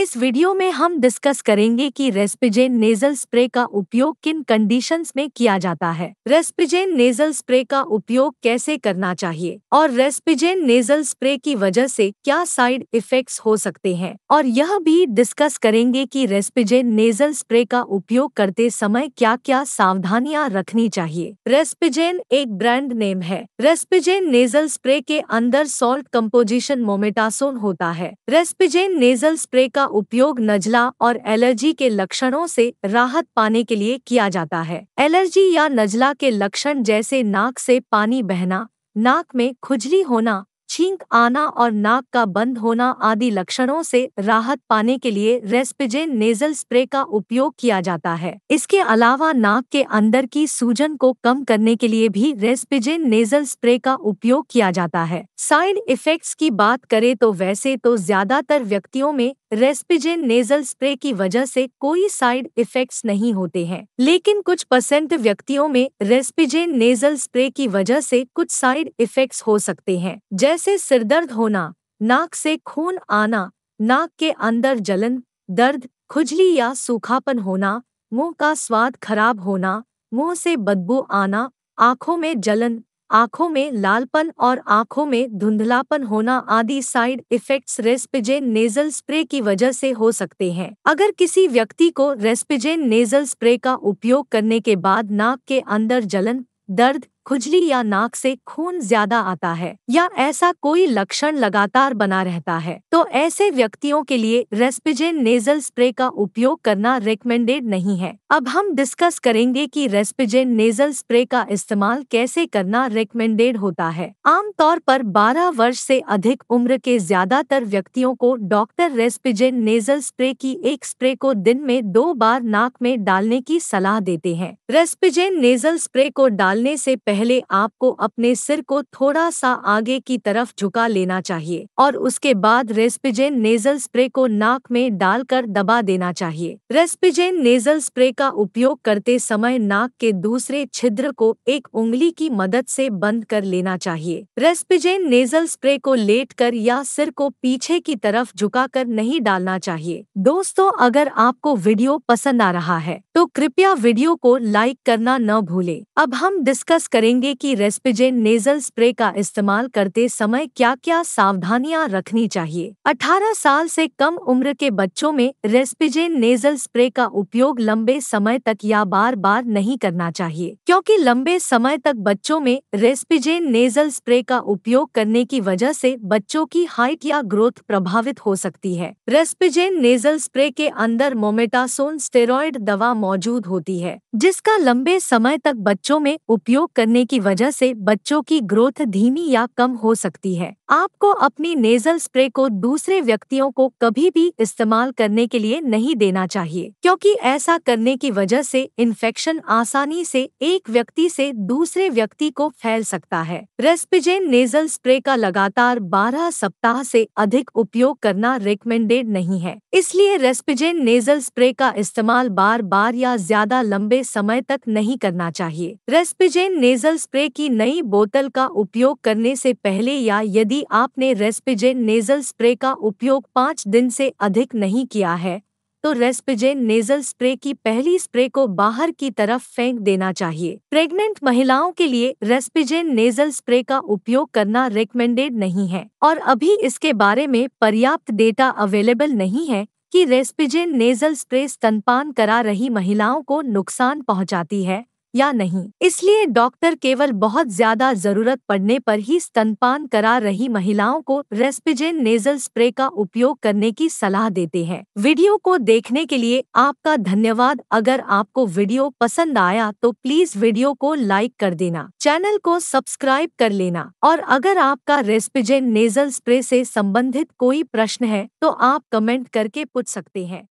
इस वीडियो में हम डिस्कस करेंगे कि रेस्पिजेन नेजल स्प्रे का उपयोग किन कंडीशंस में किया जाता है रेस्पिजेन नेजल स्प्रे का उपयोग कैसे करना चाहिए और रेस्पिजेन नेजल स्प्रे की वजह से क्या साइड इफेक्ट्स हो सकते हैं और यह भी डिस्कस करेंगे कि रेस्पिजेन नेजल स्प्रे का उपयोग करते समय क्या क्या सावधानियाँ रखनी चाहिए रेस्पिजेन एक ब्रांड नेम है रेस्पिजेन नेजल स्प्रे के अंदर सॉल्ट कम्पोजिशन मोमेटासोन होता है रेस्पिजेन नेजल स्प्रे का उपयोग नजला और एलर्जी के लक्षणों से राहत पाने के लिए किया जाता है एलर्जी या नजला के लक्षण जैसे नाक से पानी बहना नाक में खुजली होना छींक आना और नाक का बंद होना आदि लक्षणों से राहत पाने के लिए रेस्पिजेन नेजल स्प्रे का उपयोग किया जाता है इसके अलावा नाक के अंदर की सूजन को कम करने के लिए भी रेस्पिजेन नेजल स्प्रे का उपयोग किया जाता है साइड इफेक्ट्स की बात करें तो वैसे तो ज्यादातर व्यक्तियों में रेस्पिजेन नेजल स्प्रे की वजह से कोई साइड इफेक्ट्स नहीं होते हैं लेकिन कुछ परसेंट व्यक्तियों में रेस्पिजेन नेजल स्प्रे की वजह से कुछ साइड इफेक्ट्स हो सकते हैं जैसे से सिरदर्द होना नाक से खून आना नाक के अंदर जलन दर्द खुजली या सूखापन होना मुंह का स्वाद खराब होना मुंह से बदबू आना आंखों में जलन आंखों में लालपन और आंखों में धुंधलापन होना आदि side effects Respigen nasal spray की वजह से हो सकते हैं अगर किसी व्यक्ति को रेस्पिजेन नेजल स्प्रे का उपयोग करने के बाद नाक के अंदर जलन दर्द खुजली या नाक से खून ज्यादा आता है या ऐसा कोई लक्षण लगातार बना रहता है तो ऐसे व्यक्तियों के लिए रेस्पिजेन नेजल स्प्रे का उपयोग करना रिकमेंडेड नहीं है अब हम डिस्कस करेंगे कि रेस्पिजेन नेजल स्प्रे का इस्तेमाल कैसे करना रिकमेंडेड होता है आमतौर पर 12 वर्ष से अधिक उम्र के ज्यादातर व्यक्तियों को डॉक्टर रेस्पिजेन नेजल स्प्रे की एक स्प्रे को दिन में दो बार नाक में डालने की सलाह देते हैं रेस्पिजेन नेजल स्प्रे को डालने ऐसी पहले आपको अपने सिर को थोड़ा सा आगे की तरफ झुका लेना चाहिए और उसके बाद रेस्पिजेन नेजल स्प्रे को नाक में डालकर दबा देना चाहिए रेस्पिजेन नेजल स्प्रे का उपयोग करते समय नाक के दूसरे छिद्र को एक उंगली की मदद से बंद कर लेना चाहिए रेस्पिजेन नेजल स्प्रे को लेट कर या सिर को पीछे की तरफ झुका कर नहीं डालना चाहिए दोस्तों अगर आपको वीडियो पसंद आ रहा है तो कृपया वीडियो को लाइक करना न भूले अब हम डिस्कस कर करेंगे कि रेस्पिजेन नेजल स्प्रे का इस्तेमाल करते समय क्या क्या सावधानियां रखनी चाहिए 18 साल से कम उम्र के बच्चों में रेस्पिजेन नेजल स्प्रे का उपयोग लंबे समय तक या बार बार नहीं करना चाहिए क्योंकि लंबे समय तक बच्चों में रेस्पिजेन नेजल स्प्रे का उपयोग करने की वजह से बच्चों की हाइट या ग्रोथ प्रभावित हो सकती है रेस्पिजेन नेजल स्प्रे के अंदर मोमेटासोन स्टेरॉयड दवा मौजूद होती है जिसका लंबे समय तक बच्चों में उपयोग करने करने की वजह से बच्चों की ग्रोथ धीमी या कम हो सकती है आपको अपनी नेजल स्प्रे को दूसरे व्यक्तियों को कभी भी इस्तेमाल करने के लिए नहीं देना चाहिए क्योंकि ऐसा करने की वजह से इन्फेक्शन आसानी से एक व्यक्ति से दूसरे व्यक्ति को फैल सकता है रेस्पिजेन नेजल स्प्रे का लगातार 12 सप्ताह से अधिक उपयोग करना रिकमेंडेड नहीं है इसलिए रेस्पिजेन नेजल स्प्रे का इस्तेमाल बार बार या ज्यादा लंबे समय तक नहीं करना चाहिए रेस्पिजेन नेजल नेजल स्प्रे की नई बोतल का उपयोग करने से पहले या यदि आपने रेस्पिजेन नेजल स्प्रे का उपयोग पाँच दिन से अधिक नहीं किया है तो रेस्पिजेन नेजल स्प्रे की पहली स्प्रे को बाहर की तरफ फेंक देना चाहिए प्रेग्नेंट महिलाओं के लिए रेस्पिजेन नेजल स्प्रे का उपयोग करना रिकमेंडेड नहीं है और अभी इसके बारे में पर्याप्त डेटा अवेलेबल नहीं है कि रेस्पिजेन नेजल स्प्रे स्तनपान करा रही महिलाओं को नुकसान पहुंचाती है या नहीं इसलिए डॉक्टर केवल बहुत ज्यादा जरूरत पड़ने पर ही स्तनपान करा रही महिलाओं को रेस्पिजेन नेजल स्प्रे का उपयोग करने की सलाह देते हैं वीडियो को देखने के लिए आपका धन्यवाद अगर आपको वीडियो पसंद आया तो प्लीज वीडियो को लाइक कर देना चैनल को सब्सक्राइब कर लेना और अगर आपका रेस्पिजेन नेजल स्प्रे से संबंधित कोई प्रश्न है तो आप कमेंट करके पूछ सकते हैं